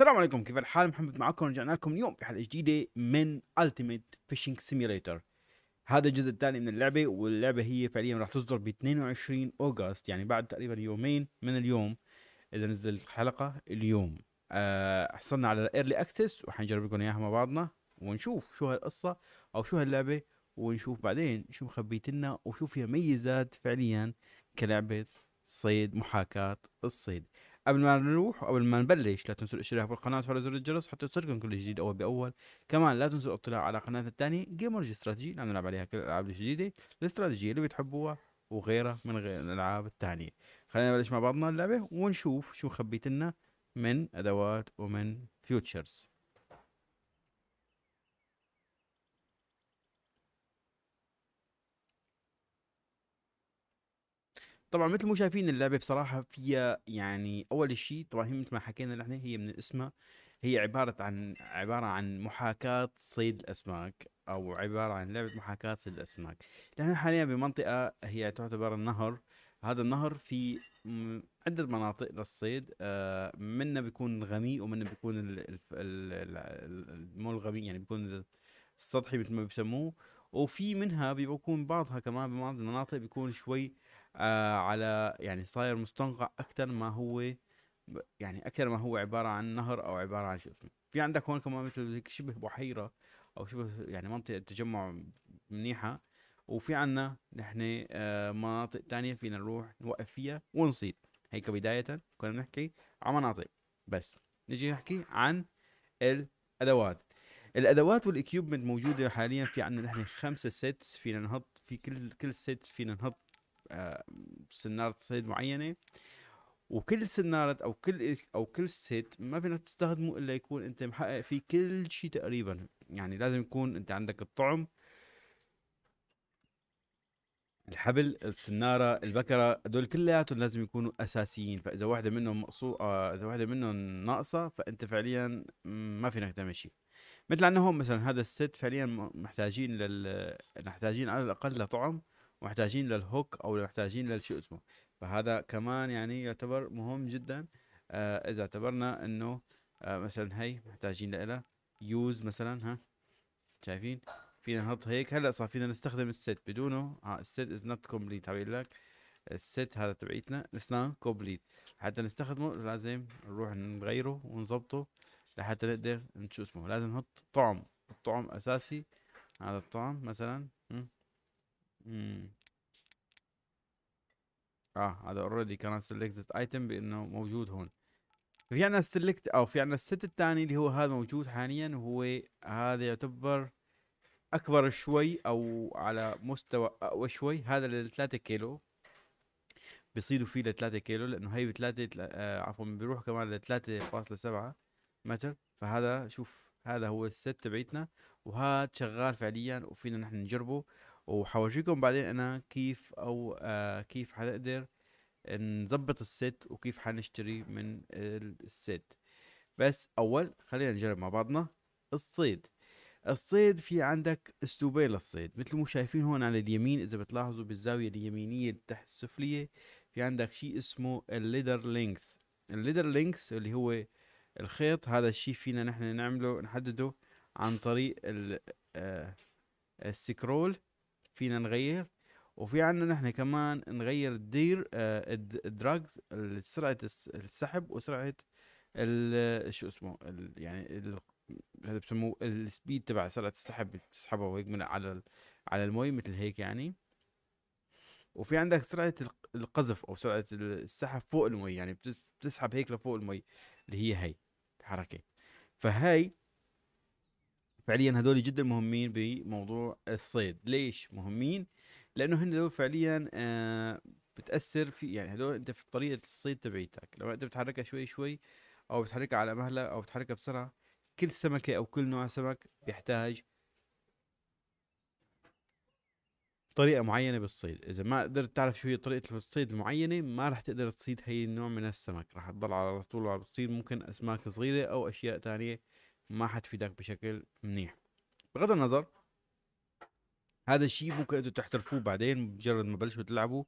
السلام عليكم كيف الحال محمد معكم رجعنا لكم اليوم بحلقه جديده من التيميت فيشنج سيميوليتر هذا الجزء الثاني من اللعبه واللعبه هي فعليا راح تصدر ب 22 اوغست يعني بعد تقريبا يومين من اليوم اذا نزلت الحلقه اليوم أه حصلنا على الايرلي اكسس وحنجرب لكم اياها مع بعضنا ونشوف شو هالقصه او شو هاللعبه ونشوف بعدين شو مخبيت لنا وشو فيها ميزات فعليا كلعبه صيد محاكاه الصيد قبل ما نروح وقبل ما نبلش لا تنسوا الاشتراك بالقناة وتفعلوا زر الجرس حتى يوصلكم كل جديد أول بأول كمان لا تنسوا الاطلاع على قناتنا الثانية جيمر استراتيجي اللي نلعب عليها كل الألعاب الجديدة الاستراتيجية اللي بتحبوها وغيرها من غير الألعاب الثانية خلينا نبلش مع بعضنا اللعبة ونشوف شو خبيت لنا من أدوات ومن فيوتشرز طبعا مثل ما شايفين اللعبه بصراحه فيها يعني اول شيء طبعا هي مثل ما حكينا نحن هي من اسمها هي عباره عن عباره عن محاكاه صيد الاسماك او عباره عن لعبه محاكاه صيد الاسماك نحن حاليا بمنطقه هي تعتبر النهر هذا النهر في عدة مناطق للصيد آه، منه بيكون غمي ومنه بيكون مو الغمي يعني بيكون السطحي مثل ما بيسموه وفي منها بيكون بعضها كمان بمناطق المناطق بيكون شوي آه على يعني صاير مستنقع اكثر ما هو يعني اكثر ما هو عباره عن نهر او عباره عن شو اسمه في عندك هون كمان مثل شبه بحيره او شبه يعني منطقه تجمع منيحه وفي عنا نحن آه مناطق تانية فينا نروح نوقف فيها ونصيد هيك بداية كنا نحكي عن مناطق بس نجي نحكي عن الأدوات الأدوات والإكيوبمنت موجودة حاليا في عنا نحن خمسة سيتس فينا نحط في كل كل سيت فينا نحط آه، سناره صيد معينه وكل سنارة او كل او كل سيت ما فينا تستخدمه الا يكون انت محقق فيه كل شيء تقريبا يعني لازم يكون انت عندك الطعم الحبل السنارة البكرة هدول كلياتهم لازم يكونوا أساسيين فإذا واحدة منهم مقصو... آه، إذا واحدة منهم ناقصة فأنت فعليا ما فينك تعمل شيء مثل عندنا هون مثلا هذا الست فعليا محتاجين لل محتاجين على الأقل لطعم محتاجين للهوك او محتاجين للشو اسمه فهذا كمان يعني يعتبر مهم جدا آه اذا اعتبرنا انه آه مثلا هي محتاجين لها يوز مثلا ها شايفين فينا نحط هيك هلا صار فينا نستخدم السيت بدونه ها السيت از نوت كومبليت حبيب لك السيت هذا تبعيتنا نوت كومبليت حتى نستخدمه لازم نروح نغيره ونظبطه لحتى نقدر نشو اسمه لازم نحط طعم الطعم اساسي هذا الطعم مثلا اه هذا اوريدي كان سيلكت ايتم بانه موجود هون في عندنا السلكت او في عندنا الست الثاني اللي هو هذا موجود حاليا وهو هذا يعتبر اكبر شوي او على مستوى اقوى شوي هذا لل 3 كيلو بيصيدوا فيه ل 3 كيلو لانه هي ب 3 آه عفوا بيروح كمان ل 3.7 متر فهذا شوف هذا هو الست تبعتنا وهذا شغال فعليا وفينا نحن نجربه وحورجيكم بعدين انا كيف او آه كيف حنقدر نظبط السيت وكيف حنشتري من السيت بس اول خلينا نجرب مع بعضنا الصيد الصيد في عندك اسلوبين للصيد مثل ما شايفين هون على اليمين اذا بتلاحظوا بالزاويه اليمينيه تحت السفليه في عندك شيء اسمه الليدر لينكس الليدر لينكس اللي هو الخيط هذا الشيء فينا نحن نعمله نحدده عن طريق آه، السكرول فينا نغير وفي عنا نحن كمان نغير الدير آه، الدراجز سرعه السحب وسرعه شو اسمه يعني هذا بسموه السبيد تبع سرعه السحب بتسحبها وهيك من على على المي مثل هيك يعني وفي عندك سرعه القذف او سرعه السحب فوق المي يعني بتسحب هيك لفوق المي اللي هي هي الحركه فهي فعليا هذول جدا مهمين بموضوع الصيد ليش مهمين لانه هن هذول فعليا آه، بتاثر في يعني هذول انت في طريقه الصيد تبعيتك لو انت بتحركها شوي شوي او بتحركها على مهله او بتحركها بسرعه كل سمكه او كل نوع سمك بيحتاج طريقه معينه بالصيد اذا ما قدرت تعرف شو هي طريقه الصيد المعينه ما راح تقدر تصيد هي النوع من السمك راح تضل على طول عم تصيد ممكن اسماك صغيره او اشياء ثانيه ما حتفيدك بشكل منيح بغض النظر هذا الشيء ممكن انتم تحترفوه بعدين مجرد ما بلشوا تلعبوا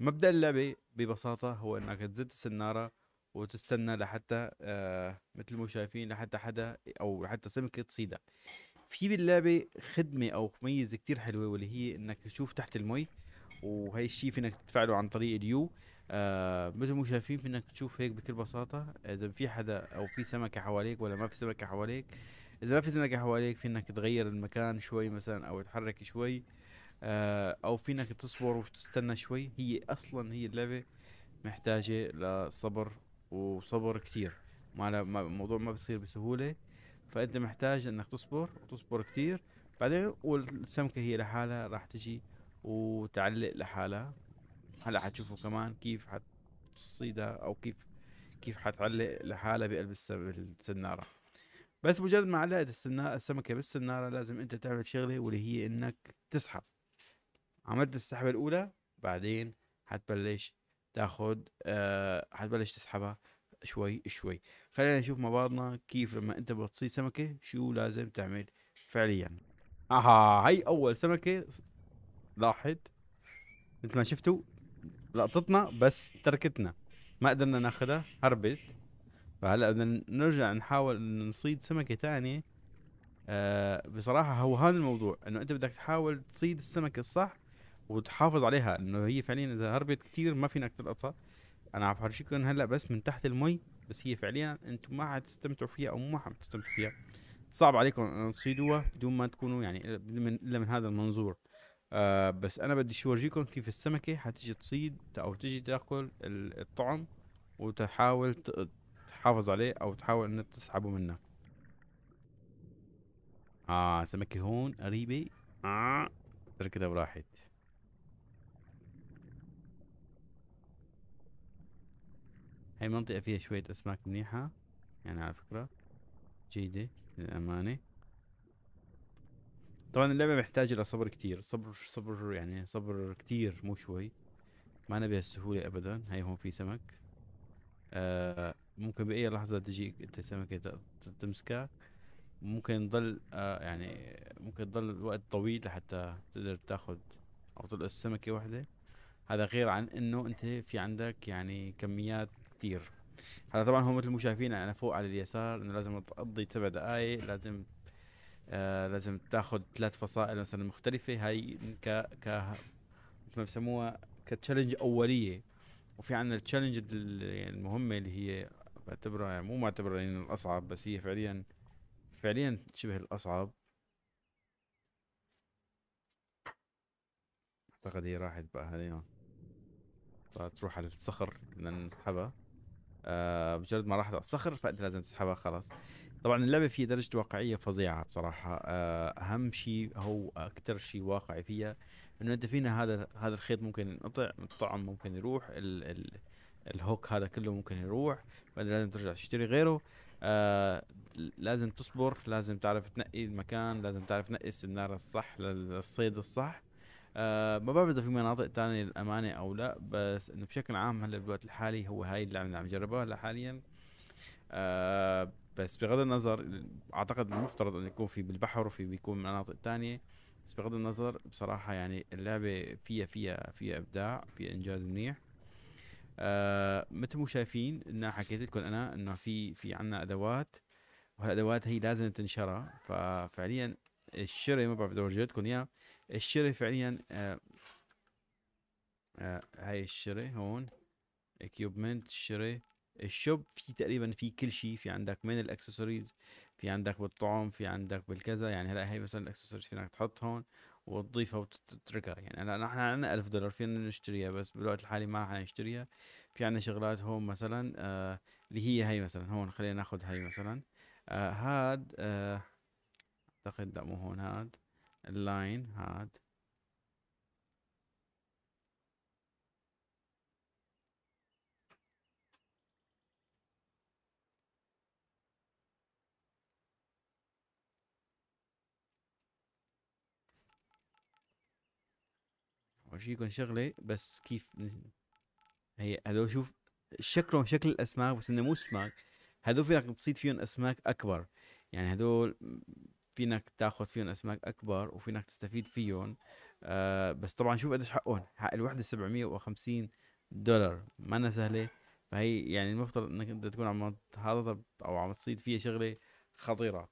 مبدا اللعبه ببساطه هو انك تزت السناره وتستنى لحتى آه مثل ما شايفين لحتى حدا او لحتى سمكه تصيدك في باللعبه خدمه او ميزه كتير حلوه واللي هي انك تشوف تحت المي وهي الشيء فينك تفعله عن طريق اليو آه مثل ما شايفين انك تشوف هيك بكل بساطه اذا في حدا او في سمكه حواليك ولا ما في سمكه حواليك اذا ما في سمكه حواليك في انك تغير المكان شوي مثلا او تحرك شوي آه او في انك تصبر وتستنى شوي هي اصلا هي اللعبه محتاجه لصبر وصبر كتير ما الموضوع ما بيصير بسهوله فانت محتاج انك تصبر وتصبر كتير بعدين والسمكه هي لحالها راح تجي وتعلق لحالها هلا حتشوفوا كمان كيف حتصيدها او كيف كيف حتعلق لحالها بقلب السناره بس مجرد ما علقت السنارة السمكة بالسنارة لازم انت تعمل شغلة واللي هي انك تسحب عملت السحبة الاولى بعدين حتبلش تاخذ آه حتبلش تسحبها شوي شوي خلينا نشوف مع بعضنا كيف لما انت بتصيد سمكة شو لازم تعمل فعليا اها هي اول سمكة لاحت مثل ما شفتوا لقطتنا بس تركتنا ما قدرنا ناخذها هربت فهلا بدنا نرجع نحاول نصيد سمكه تانية آه بصراحه هو هذا الموضوع انه انت بدك تحاول تصيد السمكه الصح وتحافظ عليها انه هي فعليا اذا هربت كثير ما فينك تلقطها انا عم فرجيكم هلا بس من تحت المي بس هي فعليا انتم ما حتستمتعوا فيها او ما حتستمتعوا فيها صعب عليكم تصيدوها بدون ما تكونوا يعني الا من, من هذا المنظور آه بس انا بدي اورجيكم كيف السمكه حتيجي تصيد او تيجي تاكل الطعم وتحاول تحافظ عليه او تحاول انك تسحبه منك اه سمكه هون قريبه اه تركتها براحت هاي منطقة فيها شوية أسماك منيحة يعني على فكرة جيدة للأمانة طبعا اللعبه محتاجه الى صبر كتير صبر صبر يعني صبر كتير مو شوي ما نبي بهالسهوله ابدا هاي هون في سمك آه ممكن باي لحظه تجيك انت سمكه تمسكها ممكن تضل آه يعني ممكن تضل وقت طويل لحتى تقدر تاخذ او تلقى سمكه واحده هذا غير عن انه انت في عندك يعني كميات كتير هلا طبعا هون مثل ما شايفين انا فوق على اليسار انه لازم اقضي سبع دقائق لازم آه لازم تاخذ ثلاث فصائل مثلا مختلفه هاي ك ك ما بسموها كتشالنج اوليه وفي عندنا التشالنج يعني المهمه اللي هي بعتبرها يعني مو معتبرها يعني الاصعب بس هي فعليا فعليا شبه الاصعب اعتقد هي راحت بقى هنا تروح على الصخر بدنا نسحبها آه مجرد ما راحت على الصخر فانت لازم تسحبها خلاص طبعا اللعبه في درجه واقعيه فظيعه بصراحه آه، اهم شيء هو اكثر شيء واقعي فيها انه انت فينا هذا هذا الخيط ممكن ينقطع الطعم ممكن يروح ال ال الهوك هذا كله ممكن يروح بعدين لازم ترجع تشتري غيره آه لازم تصبر لازم تعرف تنقي المكان لازم تعرف تنقي السنارة الصح للصيد الصح آه ما بعرف اذا في مناطق تانية للامانة او لا بس انه بشكل عام هلا بالوقت الحالي هو هاي اللعبة اللي عم نجربها هلا حاليا آه بس بغض النظر اعتقد المفترض انه يكون في بالبحر وفي بيكون مناطق تانية بس بغض النظر بصراحة يعني اللعبة فيها فيها فيها ابداع فيها انجاز منيح آه مثل ما شايفين أنا حكيت لكم انا انه في في عنا ادوات وهالادوات هي لازم تنشرها ففعليا الشري ما بعرف اذا ورجيتكم اياه الشري فعليا آه آه هاي الشري هون اكيوبمنت شري الشوب في تقريبا في كل شيء في عندك من الاكسسوارز في عندك بالطعم في عندك بالكذا يعني هلا هي مثلا الاكسسوارز فينك تحط هون وتضيفها وتتركها يعني هلا نحن عندنا 1000 دولار فينا نشتريها بس بالوقت الحالي ما حنشتريها في عندنا شغلات هون مثلا آه اللي هي هي مثلا هون خلينا ناخذ هي مثلا آه هاد آه اعتقد لا مو هون هاد اللاين هاد وشي شغله بس كيف هي هذول شوف شكلهم شكل الاسماك بس انه مو سماك هذول فينك تصيد فيهم اسماك اكبر يعني هذول فينك تاخذ فيهم اسماك اكبر وفينك تستفيد فيهم آه بس طبعا شوف قديش حقهم حق الوحده 750 دولار ما أنا سهله فهي يعني المفترض انك انت تكون عم تهرب او عم تصيد فيها شغله خطيره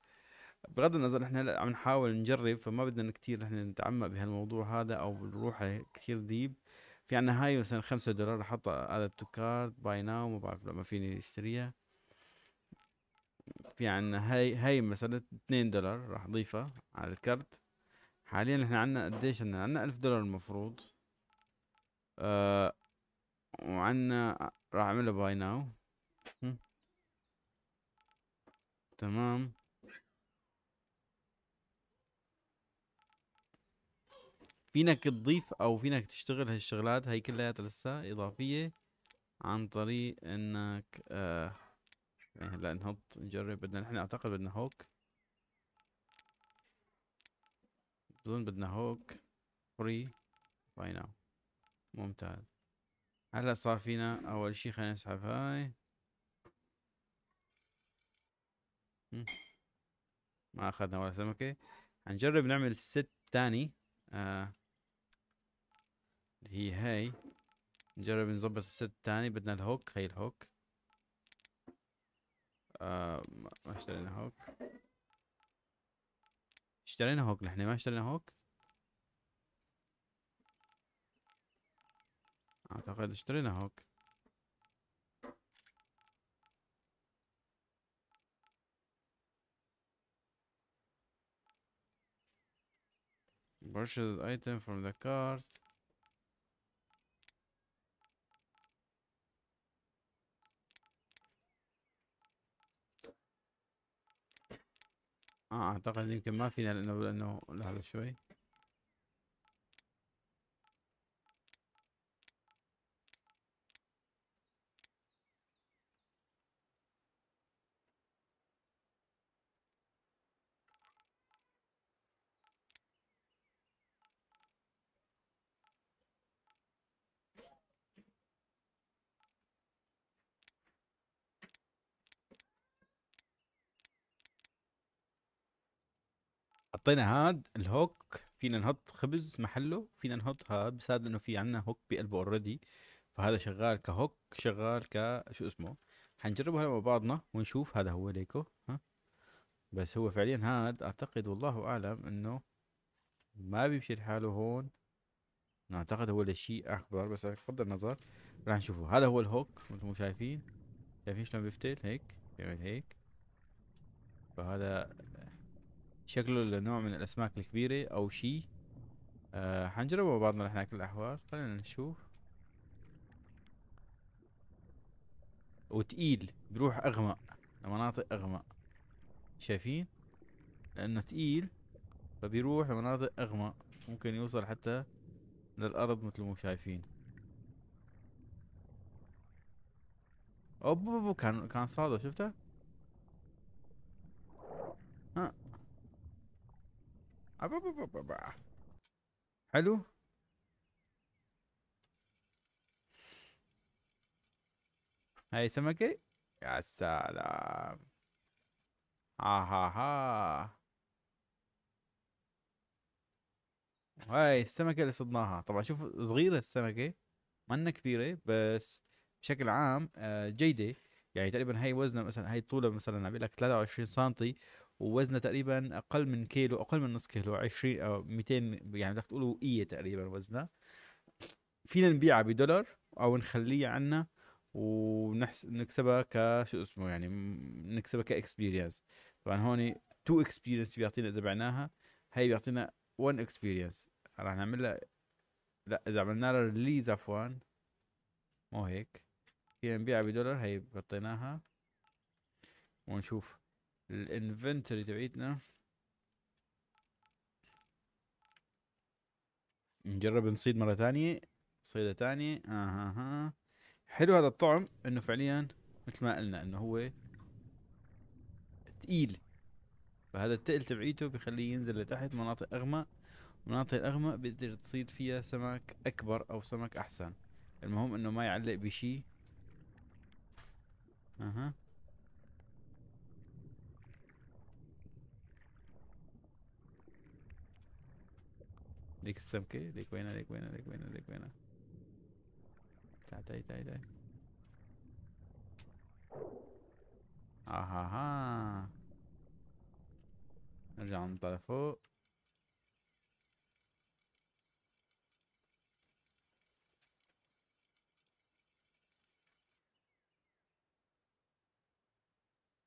بغض النظر احنا هلا عم نحاول نجرب فما بدنا كثير نحن نتعمق بهالموضوع هذا او نروح كثير ديب في عنا هاي مثلا خمسة دولار احطها هذا تو كارد باي ناو ما بعرف لما فيني اشتريها في عنا هاي هاي مثلا اثنين دولار راح اضيفها على الكارت حاليا احنا عنا قديش عنا عنا ألف دولار المفروض آه وعنا راح اعملها باي ناو تمام فينك تضيف او فينك تشتغل هالشغلات هي كلها لسه اضافيه عن طريق انك آه هلا نحط نجرب بدنا نحن اعتقد بدنا هوك بظن بدنا هوك فري باي ناو ممتاز هلا صار فينا اول شي خلينا نسحب هاي ما اخذنا ولا سمكة هنجرب نعمل ست تاني آه اللي هي هاي نجرب نظبط الست الثاني بدنا الهوك هاي الهوك آه ما اشترينا هوك اشترينا هوك نحن ما اشترينا هوك اعتقد اشترينا هوك Purchase item from the cart اه اعتقد يمكن ما فينا لانه لانه لهذا شوي حطينا هاد الهوك فينا نحط خبز محله فينا بس هاد لانه في عنا هوك بقلبه اوريدي فهذا شغال كهوك شغال ك شو اسمه حنجربه هلا مع بعضنا ونشوف هذا هو ليكو ها بس هو فعليا هاد اعتقد والله اعلم انه ما بيمشي لحاله هون اعتقد هو لشيء اكبر بس بغض النظر راح نشوفه هذا هو الهوك مثل ما شايفين شايفين شلون بيفتل هيك بيعمل هيك فهذا شكله نوع من الاسماك الكبيرة او شي أه حنجربه مع بعضنا رح كل الاحوال خلينا نشوف وتقيل بروح اغمق لمناطق اغمق شايفين لانه تقيل فبيروح لمناطق اغمق ممكن يوصل حتى للارض مثل ما شايفين اوب كان كان صادف شفته حلو هاي سمكة يا سلام آه ها ها هاي السمكة اللي صدناها طبعا شوف صغيرة السمكة منا كبيرة بس بشكل عام آه، جيدة يعني تقريبا هاي وزنها مثلا هاي طولها مثلا عم لك 23 سنتي ووزنه تقريبا اقل من كيلو اقل من نص كيلو 20 او 200 يعني بدك تقولوا ايه تقريبا وزنها فينا نبيعها بدولار او نخليها عنا ونكسبها ك شو اسمه يعني نكسبها كاكسبيرينس طبعا هون تو اكسبيرينس بيعطينا اذا بعناها هي بيعطينا 1 اكسبيرينس رح نعملها لا اذا عملنا لها ريليز عفوا مو هيك فينا نبيعها بدولار هي غطيناها ونشوف الانفنتوري تبعيتنا نجرب نصيد مرة ثانية صيدة ثانية آه آه آه. حلو هذا الطعم انه فعليا مثل ما قلنا انه هو تقيل فهذا التقل تبعيته بخليه ينزل لتحت مناطق اغمق المناطق الاغمق بتقدر تصيد فيها سمك اكبر او سمك احسن المهم انه ما يعلق بشي اها آه. ديك السمكة ديك وينها ديك وينها ديك وينها ديك وينها تعال تعال تعال تعال اها نرجع نطلع لفوق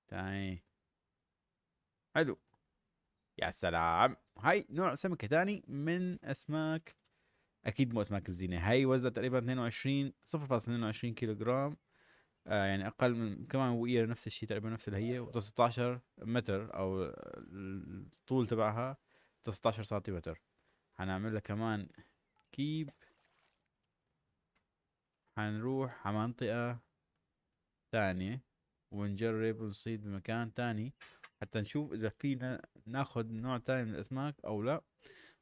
تعي حلو يا سلام هاي نوع سمكة ثاني من أسماك أكيد مو أسماك الزينة هاي وزنها تقريبا 22 0.22 كيلو جرام آه يعني أقل من كمان وقيرة نفس الشيء تقريبا نفس اللي هي 19 متر أو الطول تبعها 19 سنتيمتر هنعمل لها كمان كيب هنروح على منطقة ثانية ونجرب ونصيد بمكان تاني حتى نشوف اذا فينا ناخذ نوع ثاني من الاسماك او لا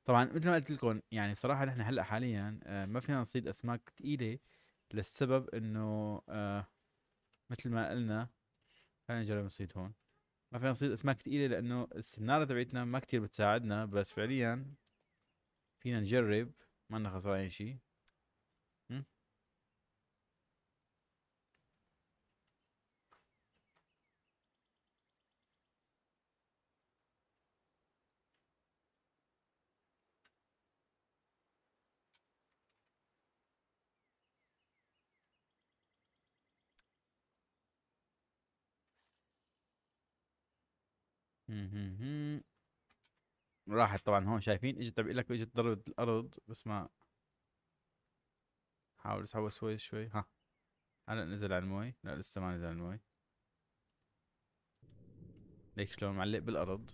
طبعا مثل ما قلت لكم يعني صراحه نحن هلا حاليا آه، ما فينا نصيد اسماك ثقيله للسبب انه آه، مثل ما قلنا خلينا نجرب نصيد هون ما فينا نصيد اسماك ثقيله لانه السناره تبعتنا ما كتير بتساعدنا بس فعليا فينا نجرب ما لنا خسران شيء راحت طبعا هون شايفين اجت لك اجت ضربت الارض بس ما حاول اسحبها شوي شوي ها هلا نزل على الموي لا لسه ما نزل على الموي ليك شلون معلق بالارض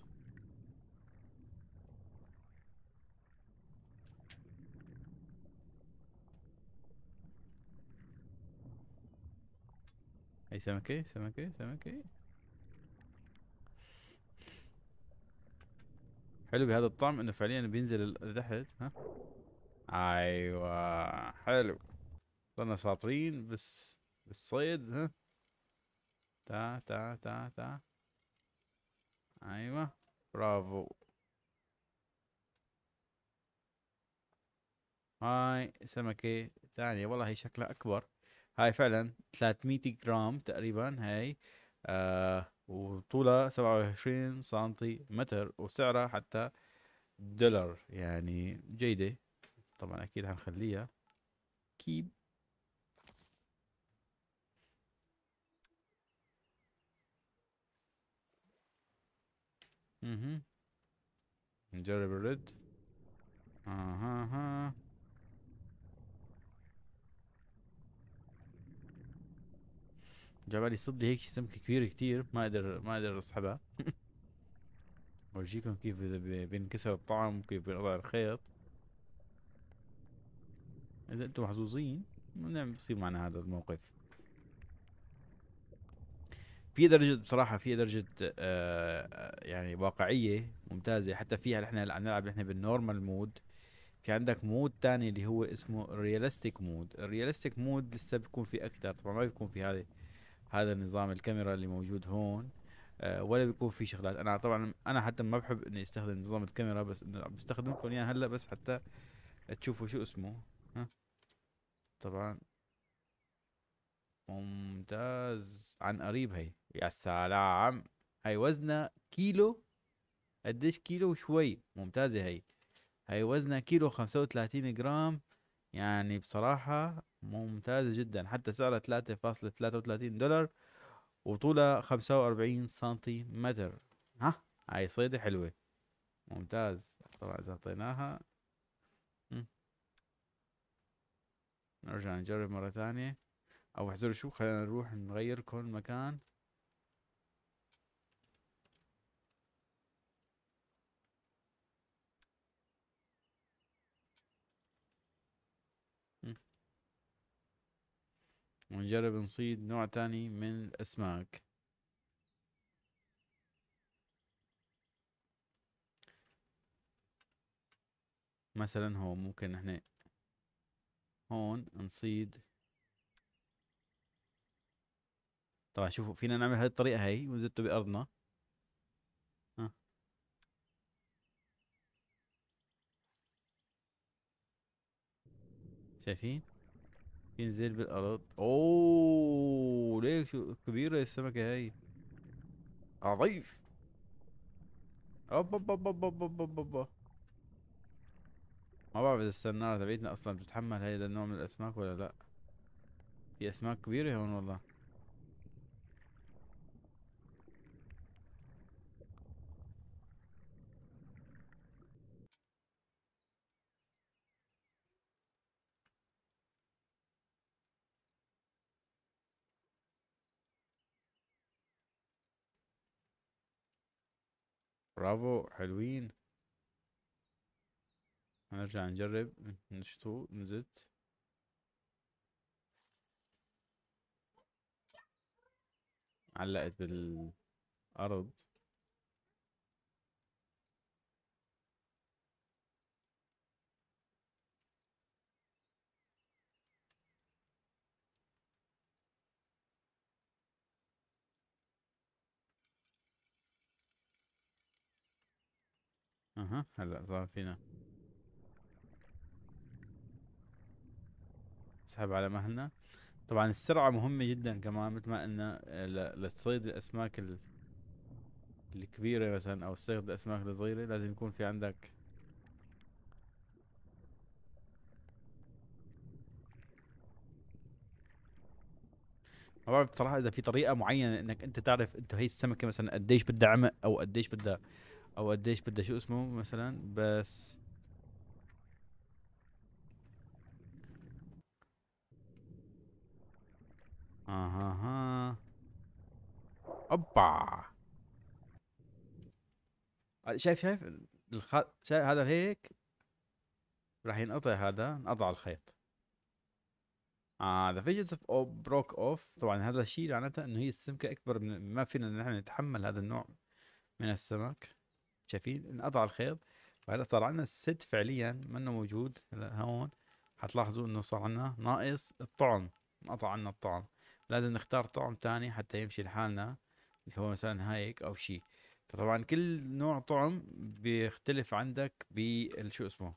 هي سمكة سمكة سمكة حلو بهذا الطعم انه فعليا بينزل لتحت ها ايوه حلو صرنا شاطرين بس بالصيد ها تا تا تا تا ايوه برافو هاي سمكة ثانية والله هي شكلها أكبر هاي فعلا 300 جرام تقريبا هاي آه وطولها سبعة وعشرين سنتي متر وسعرها حتى دولار يعني جيدة طبعا أكيد هنخليها كيب نجرب الرد اها آه جاب لي صد لي هيك سمكه كبيره كتير ما اقدر ما اقدر اسحبها اورجيكم كيف بينكسر الطعم وكيف بينقطع الخيط اذا انتم محظوظين نعم بصير معنا هذا الموقف في درجة بصراحة في درجة آه, آه، يعني واقعية ممتازة حتى فيها نحن عم نلعب نحن بالنورمال مود في عندك مود تاني اللي هو اسمه رياليستيك مود الرياليستيك مود لسه بيكون في أكثر طبعا ما بيكون في هذه هذا نظام الكاميرا اللي موجود هون آه، ولا بيكون في شغلات انا طبعا انا حتى ما بحب اني استخدم نظام الكاميرا بس بستخدم لكم اياه هلا بس حتى تشوفوا شو اسمه ها طبعا ممتاز عن قريب هي يا سلام هي وزنها كيلو قديش كيلو وشوي ممتازة هي هي وزنها كيلو خمسة جرام يعني بصراحة ممتازة جدا حتى سعرها 3.33 دولار وطولها 45 سنتيمتر ها هاي صيدة حلوة ممتاز طبعا إذا أعطيناها نرجع نجرب مرة ثانية أو احزروا شو خلينا نروح نغير كل مكان ونجرب نصيد نوع تاني من الأسماك مثلا هو ممكن نحن هون نصيد طبعا شوفوا فينا نعمل هذه الطريقة هاي ونزته بأرضنا شايفين ينزل بالاراضي اوه ليه كبيره السمكه هاي ضعيف اوب اوب اوب اوب اوب اوب اوب ما بعرف اذا السناره تبعتنا اصلا بتتحمل هيدا النوع من الاسماك ولا لا في اسماك كبيره هون والله برافو حلوين هنرجع نجرب نشتو نزت علقت بالأرض اها هلا صار فينا نسحب على مهلنا طبعا السرعة مهمة جدا كمان مثل ما قلنا آه، لتصيد الأسماك الكبيرة مثلا أو صيد الأسماك الصغيرة لازم يكون في عندك ما بعرف بصراحة إذا في طريقة معينة إنك أنت تعرف أنت هي السمكة مثلا قديش بدها عمق أو قديش بدها او قديش بدي شو اسمه مثلا بس اها آه، ها آه. اوبا آه، شايف شايف الخ... شايف هذا هيك راح ينقطع هذا انقطع الخيط اه ذا فيجز اوف بروك اوف طبعا هذا الشيء معناته انه هي السمكه اكبر من ما فينا نحن نتحمل هذا النوع من السمك شايفين انقطع الخيط فهلا صار عندنا الست فعليا منه موجود هلا هون حتلاحظوا انه صار عندنا ناقص الطعم انقطع عندنا الطعم لازم نختار طعم ثاني حتى يمشي لحالنا اللي هو مثلا هيك او شيء فطبعا كل نوع طعم بيختلف عندك بالشو اسمه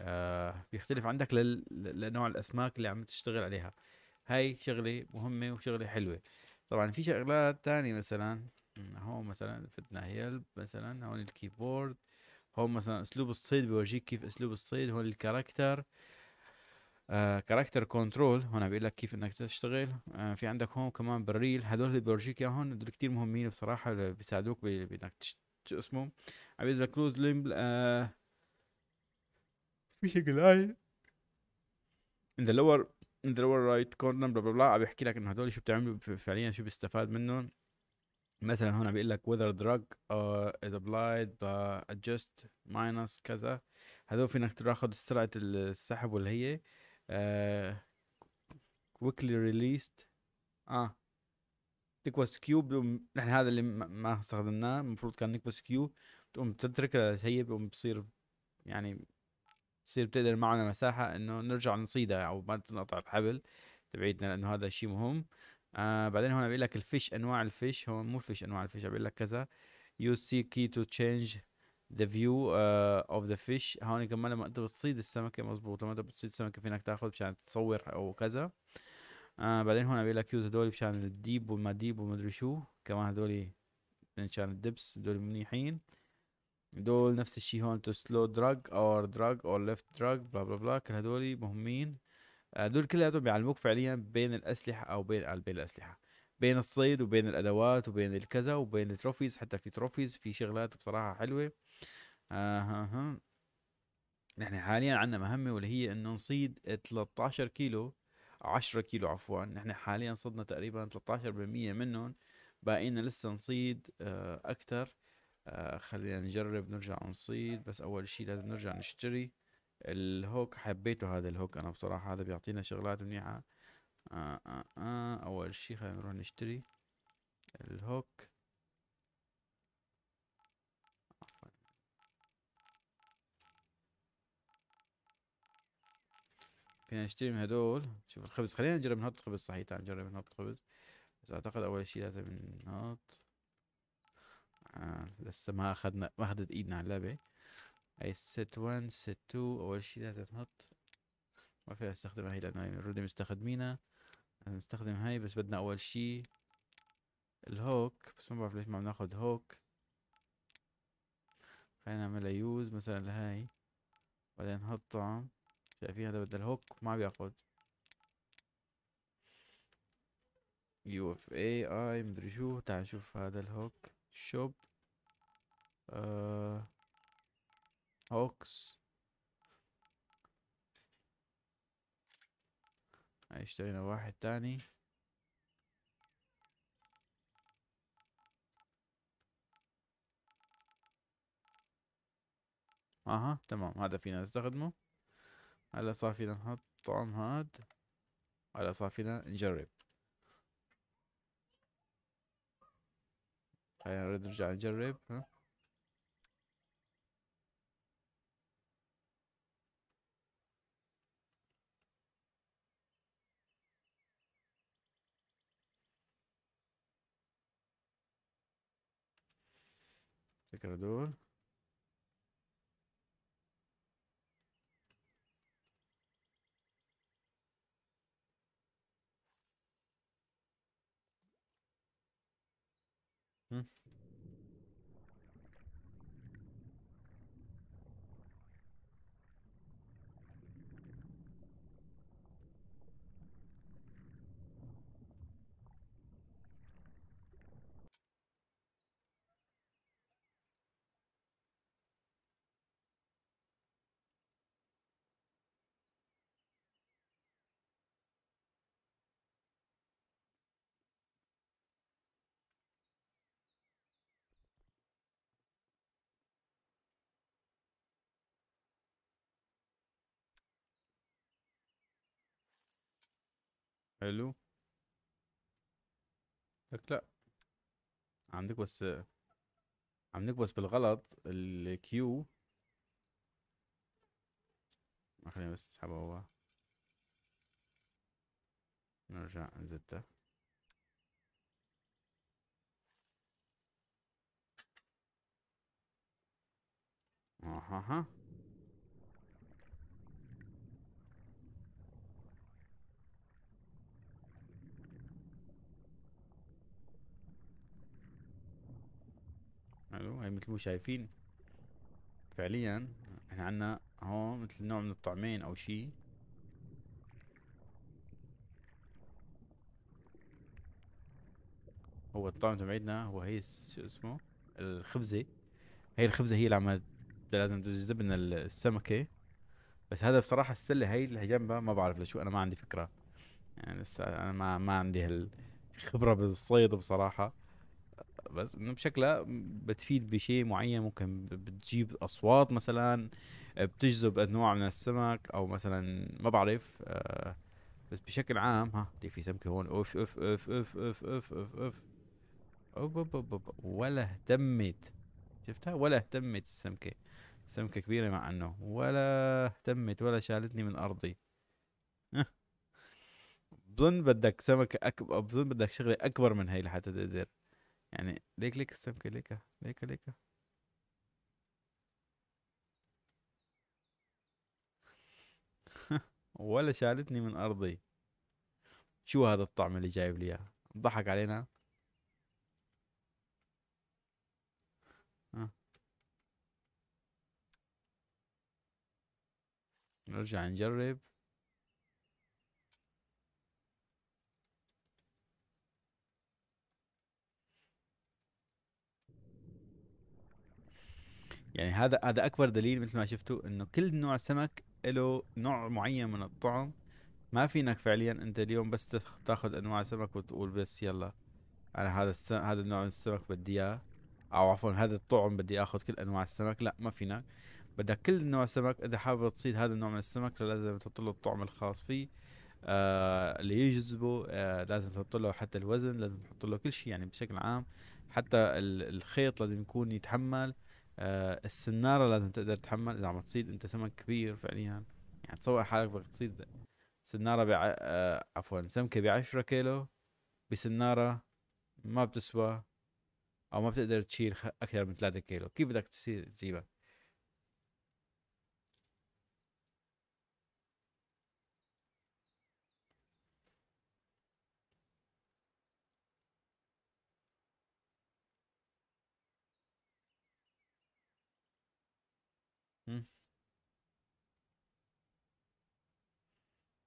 آه بيختلف عندك لل... لنوع الاسماك اللي عم تشتغل عليها هاي شغله مهمه وشغله حلوه طبعا في شغلات ثانيه مثلا هون مثلا فتنا هيلب مثلا هون الكيبورد هون مثلا اسلوب الصيد بيورجيك كيف اسلوب الصيد هون الكاركتر آه كاركتر كنترول هون عم لك كيف انك تشتغل آه في عندك هون كمان بالريل هدول اللي بيورجيك اياهم هدول كتير مهمين بصراحه بيساعدوك بانك شو اسمه عم لك كلوز ليمبل آه في لاين ان ذا لور ان ذا لور رايت كورنر بلا بلا بلا عم يحكي لك انه هدول شو بتعملوا فعليا شو بيستفاد منهم مثلا هنا بيقول لك whether drug uh, is applied uh, adjust minus كذا هذول فينك تاخذ سرعة السحب واللي هي uh, quickly released اه تكوس كيو نحن هذا اللي ما استخدمناه المفروض كان نكوس كيو تقوم تتركها هي بقوم بصير يعني بصير بتقدر معنا مساحة انه نرجع نصيدها او ما تنقطع الحبل تبعيدنا لانه هذا شيء مهم آه بعدين هون بيقول لك الفيش انواع الفيش هو مو فيش انواع الفيش بيقول لك كذا يو سي كي تو تشينج ذا فيو اوف ذا فيش هون كمان لما انت بتصيد السمكه مزبوط لما انت بتصيد السمكه فينك تاخذ مشان تصور او كذا آه بعدين هون بيقول لك يوز هدول مشان الديب وما ديب وما ادري شو كمان هدول يعني مشان الدبس هدول منيحين دول نفس الشيء هون تو سلو دراج اور دراج اور ليفت دراج بلا بلا بلا كل هدول مهمين آه، دول كلياتهم بيعلموك فعليا بين الاسلحه او بين بين الاسلحه بين الصيد وبين الادوات وبين الكذا وبين التروفيز حتى في تروفيز في شغلات بصراحه حلوه آه ها ها. نحن حاليا عندنا مهمه واللي هي انه نصيد 13 كيلو 10 كيلو عفوا نحن حاليا صدنا تقريبا 13% منهم باقينا لسه نصيد آه اكثر آه خلينا نجرب نرجع نصيد بس اول شيء لازم نرجع نشتري الهوك حبيته هذا الهوك انا بصراحة هذا بيعطينا شغلات منيحة آآ آه، آآ آه، آآ آه، اول شي خلينا نروح نشتري الهوك فينا نشتري من هدول شوف الخبز خلينا نجرب نحط خبز صحيح تعال نجرب نحط خبز بس اعتقد اول شي لازم نحط آه لسه ما اخذنا ما اخذت ايدنا على اللعبة اي ست 1 ست 2 اول شي هتتحط ما في استخدم هاي لانه هاي يعني اوريدي مستخدمينها نستخدم هاي بس بدنا اول شي الهوك بس ما بعرف ليش ما بناخد هوك خلينا نعملها يوز مثلا لهاي بعدين نحطها طعم شايفين هذا بدل هوك ما بياخد يو اف اي اي مدري شو تعال نشوف هذا الهوك شوب آه هوكس اشترينا واحد تاني اها تمام هذا فينا نستخدمه هلا صار فينا نحط طعم هاد هلا صار فينا نجرب خلينا نرجع نجرب ها lacrador. Hum. حلو لك لا عم نكبس عم نكبس بالغلط الكيو خليني بس اسحبه هو نرجع نزته اها حلو هاي مثل مو شايفين فعليا احنا عنا هون مثل نوع من الطعمين او شيء هو الطعم تبعيدنا هو هي شو اسمه الخبزة هي الخبزة هي اللي عم لازم تجذب لنا السمكة بس هذا بصراحة السلة هي اللي جنبها ما بعرف لشو انا ما عندي فكرة يعني لسه انا ما ما عندي هالخبرة بالصيد بصراحة بس انه بشكلها بتفيد بشيء معين ممكن بتجيب اصوات مثلا بتجذب انواع من السمك او مثلا ما بعرف آه بس بشكل عام ها في سمكه هون اوف اوف اوف اوف اوف اوف اوف اوف أوب أوب أوب أوب. ولا اهتمت شفتها ولا اهتمت السمكه سمكه كبيره مع انه ولا اهتمت ولا شالتني من ارضي بظن بدك سمكه اكبر بظن بدك شغله اكبر من هي لحتى تقدر يعني ليك ليك السمكة ليك ليك ليك ولا شالتني من أرضي شو هذا الطعم اللي جايب لي اياه ضحك علينا نرجع نجرب يعني هذا هذا اكبر دليل مثل ما شفتوا انه كل نوع سمك له نوع معين من الطعم ما فينك فعليا انت اليوم بس تاخذ انواع سمك وتقول بس يلا انا هذا السم- هذا النوع من السمك بدي اياه او عفوا هذا الطعم بدي اخذ كل انواع السمك لا ما فينك بدك كل نوع سمك اذا حابب تصيد هذا النوع من السمك لازم تحط له الطعم الخاص فيه آه اللي يجذبه آه لازم تحط له حتى الوزن لازم تحط له كل شيء يعني بشكل عام حتى الخيط لازم يكون يتحمل آه السناره لازم تقدر تحمل اذا عم تصيد انت سمك كبير فعليا يعني تصور حالك بدك تصيد سناره بع... آه عفوا سمكه بعشرة كيلو بسناره ما بتسوى او ما بتقدر تشيل اكثر من ثلاثة كيلو كيف بدك تجيبها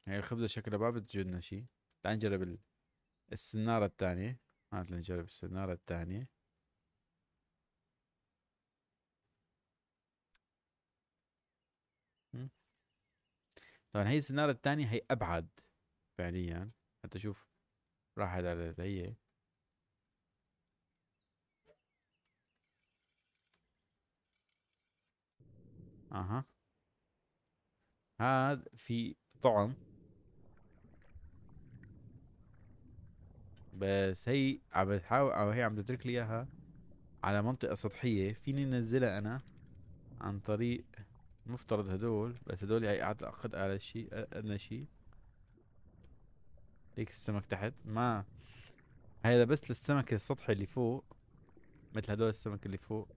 هي الخبزة شكلها ما بتجودنا شي تعال نجرب السنارة الثانية هات نجرب السنارة الثانية طبعا هي السنارة الثانية هي أبعد فعليا حتى شوف راحت على هي اها هذا في طعم بس هي عم بتحاول او هي عم تترك لي اياها على منطقة سطحية فيني انزلها انا عن طريق مفترض هدول بس هدول هي اعتقد على شيء ادنى شيء ليك السمك تحت ما هذا بس للسمك السطحي اللي فوق مثل هدول السمك اللي فوق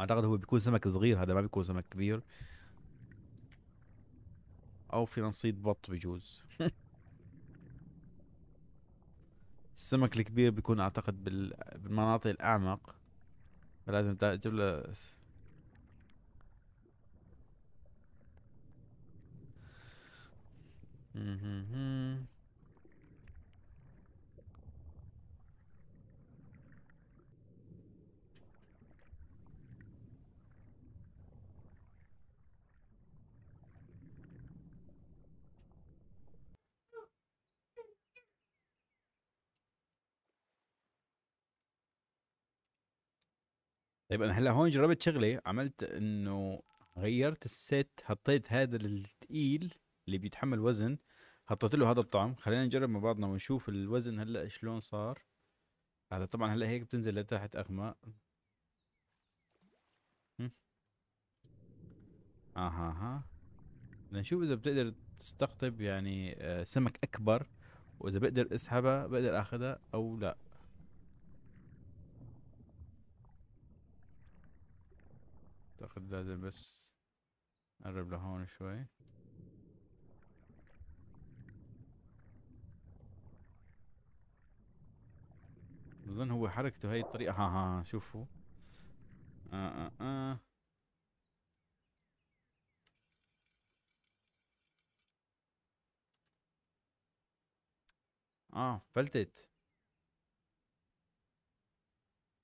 اعتقد هو بيكون سمك صغير هذا ما بيكون سمك كبير او في نصيد بط بجوز السمك الكبير بيكون اعتقد بالمناطق الاعمق فلازم تجيب له Mm-hmm. طيب انا هلا هون جربت شغله عملت انه غيرت السيت حطيت هذا الثقيل اللي بيتحمل وزن حطيت له هذا الطعم خلينا نجرب مع بعضنا ونشوف الوزن هلا شلون صار هلا طبعا هلا هيك بتنزل لتحت اغماء اها آه، آه. ها لنشوف اذا بتقدر تستقطب يعني آه، سمك اكبر واذا بقدر اسحبها بقدر اخذها او لا اعتقد لازم بس نقرب لهون شوي بظن هو حركته هاي الطريقة ها ها شوفوا آه آه آه. اه فلتت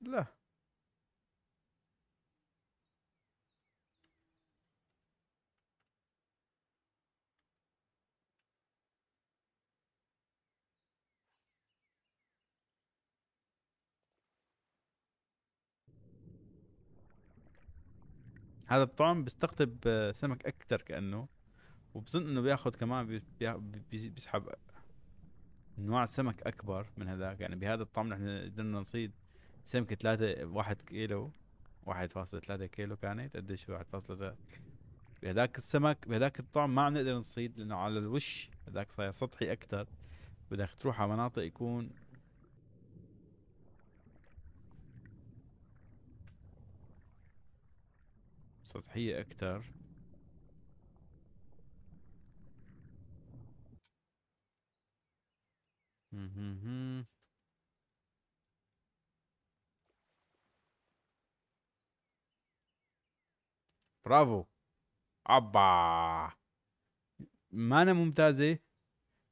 لا هذا الطعم بيستقطب آه، سمك اكثر كانه وبظن انه بياخذ كمان بيسحب انواع سمك اكبر من هذاك يعني بهذا الطعم نحن قدرنا نصيد سمكه ثلاثة واحد كيلو واحد فاصلة ثلاثة كيلو كانت قديش فاصلة بهذاك السمك بهذاك الطعم ما عم نقدر نصيد لانه على الوش هذاك صاير سطحي اكثر بدك تروح على مناطق يكون سطحية أكثر برافو أبا ما أنا ممتازة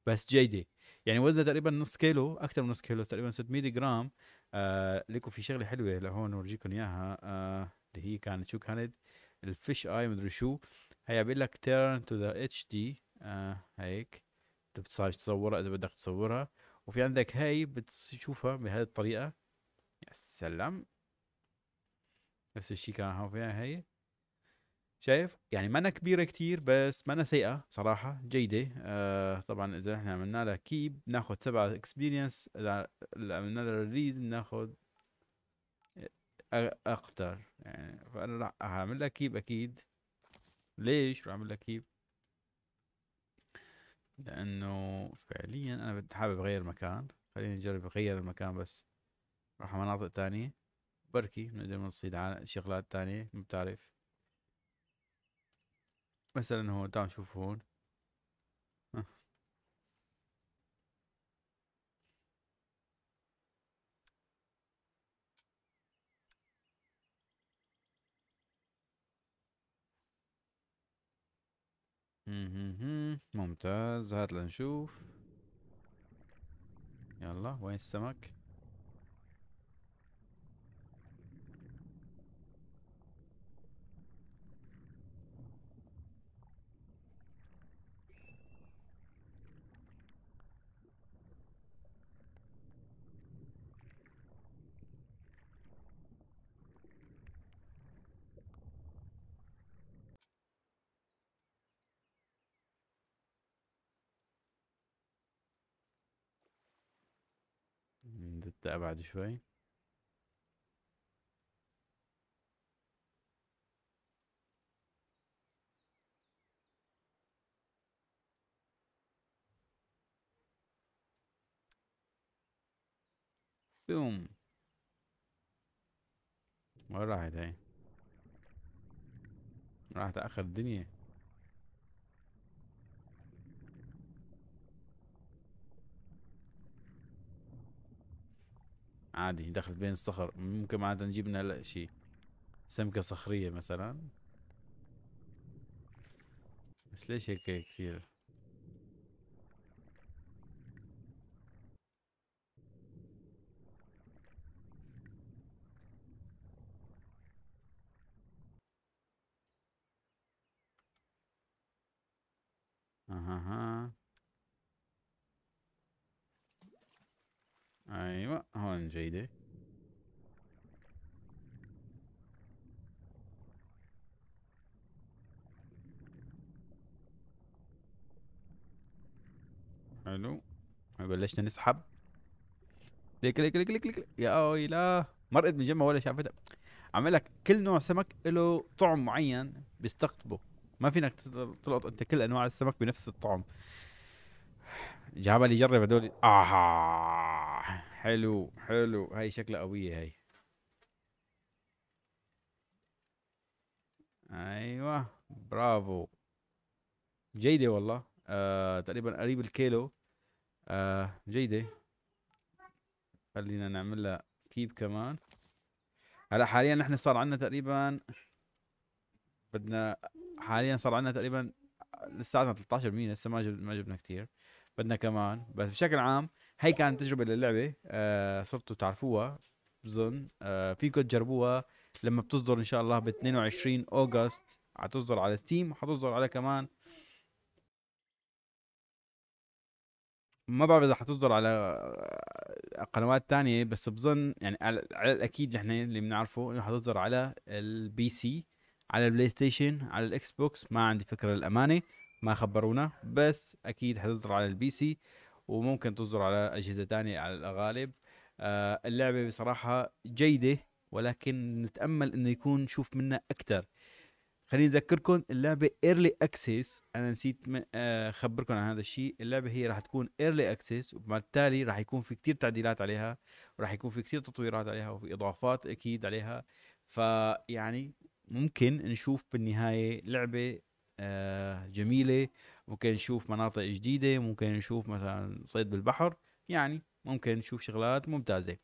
بس جيدة يعني وزنها تقريبا نص كيلو أكثر من نص كيلو تقريبا 600 جرام آه لكم في شغلة حلوة لهون ورجيكم إياها آه اللي هي كانت شو كانت الفيش اي مدري شو هي بيقول لك تيرن تو ذا اتش دي هيك بتصير تصورها اذا بدك تصورها وفي عندك هاي بتشوفها بهذه الطريقه يا سلام نفس الشيء كان فيها هي شايف يعني مانا كبيره كتير بس مانا سيئه بصراحه جيده آه طبعا اذا احنا عملنا لها كيب بناخذ سبعة اكسبيرينس اذا عملنا لها ريد بناخذ اكتر يعني فانا راح هعمل لك كيب اكيد ليش راح اعمل كيب لانه فعليا انا بدي حابب اغير مكان خليني اجرب اغير المكان بس راح مناطق تانية بركي بنقدر نصيد شغلات تانية ما بتعرف مثلا هون تعال نشوف هون ممتاز هات لنشوف يلا وين السمك حتى ابعد شوي ثوم وين راحت هاي راحت اخر الدنيا عادي دخلت بين الصخر ممكن عادة نجيب لنا شيء سمكة صخرية مثلا بس ليش هيك كثير ايوه هون جيدة حلو بلشنا نسحب ليك ليك ليك ليك ليك يا لا مرقت من جنبها ولا شافتها عم لك كل نوع سمك له طعم معين بيستقطبه ما فينك تلقط انت كل انواع السمك بنفس الطعم جابها لي يجرب هذول اها حلو حلو هاي شكلها قويه هاي ايوه برافو جيده والله آه تقريبا قريب الكيلو آه جيده خلينا نعمل لها كيب كمان هلا حاليا نحن صار عندنا تقريبا بدنا حاليا صار عندنا تقريبا لساتنا 13% لسه ما ما جبنا كثير بدنا كمان بس بشكل عام هي كانت تجربه للعبه آه صرتوا تعرفوها بظن آه فيكم تجربوها لما بتصدر ان شاء الله ب 22 اوغست حتصدر على ستيم وحتصدر على كمان ما بعرف اذا حتصدر على آه، قنوات تانية بس بظن يعني على الاكيد نحن اللي بنعرفه انه حتصدر على البي سي على البلاي ستيشن على الاكس بوكس ما عندي فكره للامانه ما خبرونا بس اكيد حتصدر على البي سي وممكن تصدر على اجهزه ثانيه على الاغالب آه اللعبه بصراحه جيده ولكن نتامل انه يكون نشوف منها اكثر خليني اذكركم اللعبه ايرلي اكسس انا نسيت آه، اخبركم عن هذا الشيء اللعبه هي راح تكون ايرلي اكسس وبالتالي راح يكون في كتير تعديلات عليها وراح يكون في كتير تطويرات عليها وفي اضافات اكيد عليها فيعني ممكن نشوف بالنهايه لعبه آه، جميله ممكن نشوف مناطق جديده ممكن نشوف مثلا صيد بالبحر يعني ممكن نشوف شغلات ممتازه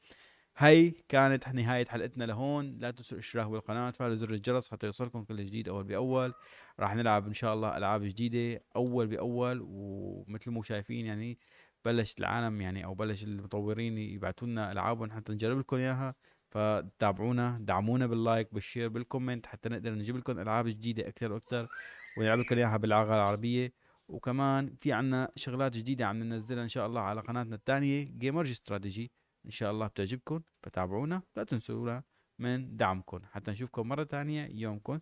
هي كانت نهاية حلقتنا لهون لا تنسوا الاشتراك بالقناة وتفعلوا زر الجرس حتى يوصلكم كل جديد أول بأول راح نلعب إن شاء الله ألعاب جديدة أول بأول ومثل ما شايفين يعني بلشت العالم يعني أو بلش المطورين يبعثوا لنا ألعابهم حتى نجرب لكم إياها فتابعونا دعمونا باللايك بالشير بالكومنت حتى نقدر نجيب لكم ألعاب جديدة أكثر وأكثر ونلعب لكم اياها باللغه العربيه وكمان في عنا شغلات جديده عم ننزلها ان شاء الله على قناتنا الثانيه جيمرج استراتيجي ان شاء الله بتعجبكم فتابعونا لا تنسونا من دعمكم حتى نشوفكم مره ثانيه يومكم